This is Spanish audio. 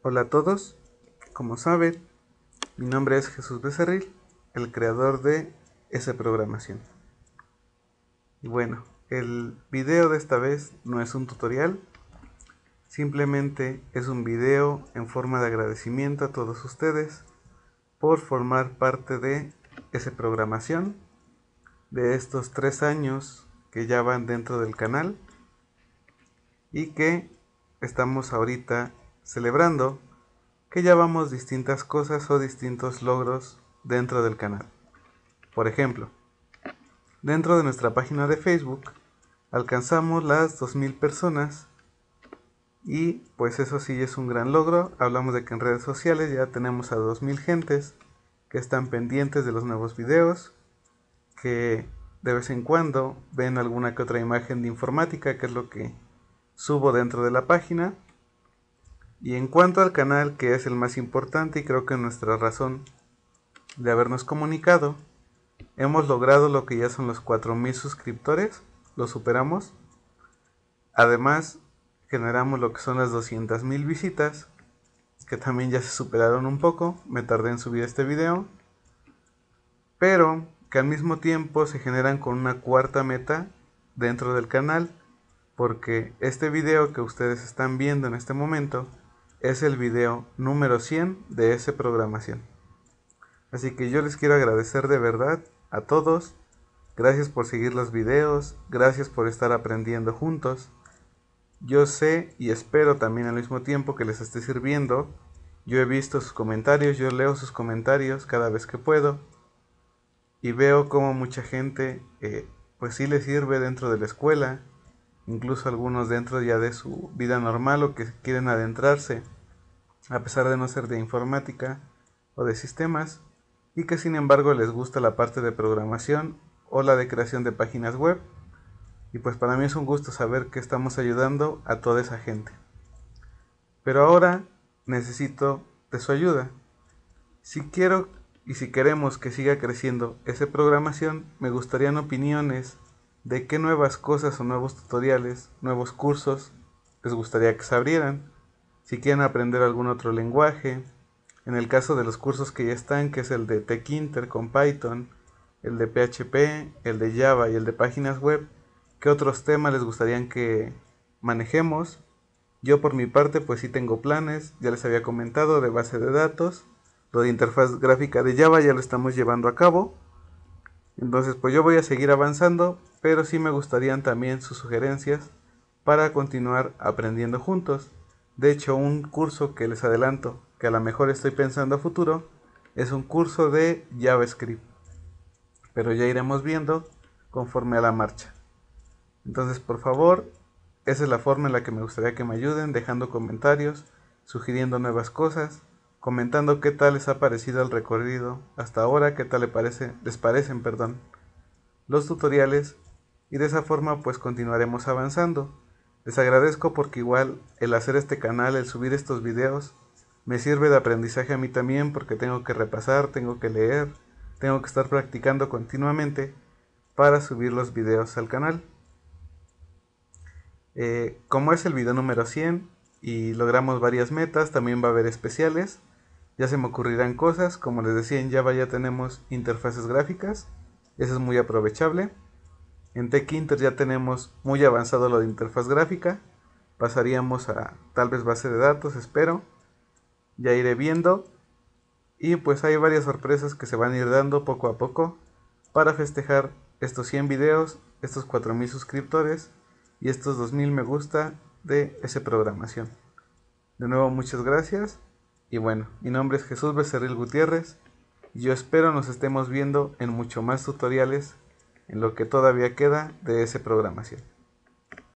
Hola a todos, como saben, mi nombre es Jesús Becerril, el creador de esa programación. Y bueno, el video de esta vez no es un tutorial, simplemente es un video en forma de agradecimiento a todos ustedes por formar parte de esa programación de estos tres años que ya van dentro del canal y que estamos ahorita celebrando que ya vamos distintas cosas o distintos logros dentro del canal. Por ejemplo, dentro de nuestra página de Facebook alcanzamos las 2.000 personas y pues eso sí es un gran logro. Hablamos de que en redes sociales ya tenemos a 2.000 gentes que están pendientes de los nuevos videos, que de vez en cuando ven alguna que otra imagen de informática, que es lo que subo dentro de la página y en cuanto al canal, que es el más importante y creo que nuestra razón de habernos comunicado, hemos logrado lo que ya son los 4.000 suscriptores, lo superamos. Además, generamos lo que son las 200.000 visitas, que también ya se superaron un poco, me tardé en subir este video, pero que al mismo tiempo se generan con una cuarta meta dentro del canal, porque este video que ustedes están viendo en este momento es el video número 100 de ese programación. Así que yo les quiero agradecer de verdad a todos. Gracias por seguir los videos, gracias por estar aprendiendo juntos. Yo sé y espero también al mismo tiempo que les esté sirviendo. Yo he visto sus comentarios, yo leo sus comentarios cada vez que puedo y veo cómo mucha gente eh, pues sí le sirve dentro de la escuela, incluso algunos dentro ya de su vida normal o que quieren adentrarse, a pesar de no ser de informática o de sistemas, y que sin embargo les gusta la parte de programación o la de creación de páginas web. Y pues para mí es un gusto saber que estamos ayudando a toda esa gente. Pero ahora necesito de su ayuda. Si quiero y si queremos que siga creciendo esa programación, me gustarían opiniones, de qué nuevas cosas o nuevos tutoriales, nuevos cursos les gustaría que se abrieran, si quieren aprender algún otro lenguaje, en el caso de los cursos que ya están, que es el de TechInter con Python, el de PHP, el de Java y el de páginas web, ¿qué otros temas les gustaría que manejemos? Yo por mi parte pues sí tengo planes, ya les había comentado de base de datos, lo de interfaz gráfica de Java ya lo estamos llevando a cabo, entonces, pues yo voy a seguir avanzando, pero sí me gustarían también sus sugerencias para continuar aprendiendo juntos. De hecho, un curso que les adelanto, que a lo mejor estoy pensando a futuro, es un curso de JavaScript. Pero ya iremos viendo conforme a la marcha. Entonces, por favor, esa es la forma en la que me gustaría que me ayuden, dejando comentarios, sugiriendo nuevas cosas comentando qué tal les ha parecido el recorrido hasta ahora, qué tal les, parece, les parecen perdón, los tutoriales y de esa forma pues continuaremos avanzando. Les agradezco porque igual el hacer este canal, el subir estos videos, me sirve de aprendizaje a mí también porque tengo que repasar, tengo que leer, tengo que estar practicando continuamente para subir los videos al canal. Eh, como es el video número 100, y logramos varias metas, también va a haber especiales, ya se me ocurrirán cosas, como les decía en Java ya tenemos interfaces gráficas, eso es muy aprovechable, en TechInter ya tenemos muy avanzado lo de interfaz gráfica, pasaríamos a tal vez base de datos, espero, ya iré viendo, y pues hay varias sorpresas que se van a ir dando poco a poco para festejar estos 100 videos, estos 4000 suscriptores y estos 2000 me gusta de esa programación. De nuevo, muchas gracias. Y bueno, mi nombre es Jesús Becerril Gutiérrez. Y yo espero nos estemos viendo en mucho más tutoriales en lo que todavía queda de esa programación.